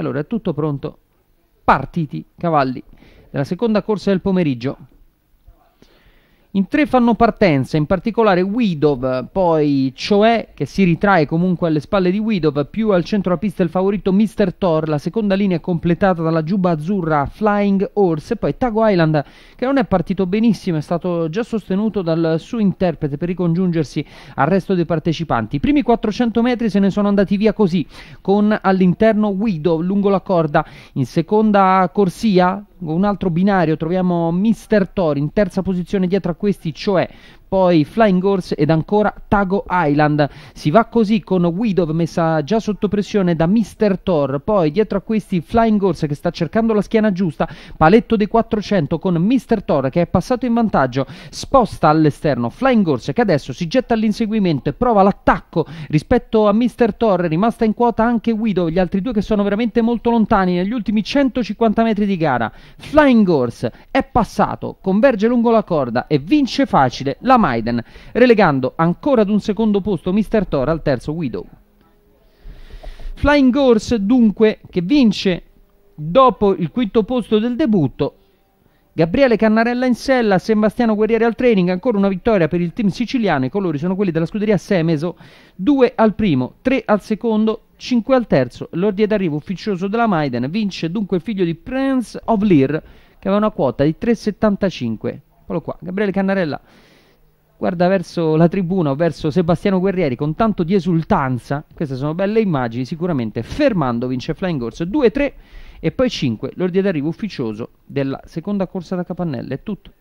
allora è tutto pronto. Partiti, cavalli. Nella seconda corsa del pomeriggio. In tre fanno partenza, in particolare Widov, poi Cioè, che si ritrae comunque alle spalle di Widov, più al centro a pista il favorito Mr. Thor, la seconda linea è completata dalla giubba azzurra Flying Horse, e poi Tago Island, che non è partito benissimo, è stato già sostenuto dal suo interprete per ricongiungersi al resto dei partecipanti. I primi 400 metri se ne sono andati via così, con all'interno Widov lungo la corda, in seconda corsia un altro binario troviamo Mister Tori in terza posizione dietro a questi, cioè poi Flying Horse ed ancora Tago Island. Si va così con Widow messa già sotto pressione da Mr. Thor, poi dietro a questi Flying Horse che sta cercando la schiena giusta, paletto dei 400 con Mr. Thor che è passato in vantaggio, sposta all'esterno Flying Horse che adesso si getta all'inseguimento e prova l'attacco rispetto a Mr. Thor, rimasta in quota anche Widow, gli altri due che sono veramente molto lontani negli ultimi 150 metri di gara. Flying Horse è passato, converge lungo la corda e vince facile la Maiden, relegando ancora ad un secondo posto Mr. Thor al terzo Widow. Flying Horse dunque che vince dopo il quinto posto del debutto Gabriele Cannarella in sella, Sebastiano Guerriere al training, ancora una vittoria per il team siciliano, i colori sono quelli della scuderia Semeso, 2 al primo, 3 al secondo, 5 al terzo, l'ordine d'arrivo ufficioso della Maiden, vince dunque il figlio di Prince of Lear che aveva una quota di 3,75, eccolo qua, Gabriele Cannarella guarda verso la tribuna o verso Sebastiano Guerrieri con tanto di esultanza, queste sono belle immagini, sicuramente Fermando vince Flying Horse 2-3 e poi 5 l'ordine d'arrivo ufficioso della seconda corsa da capannella. è tutto.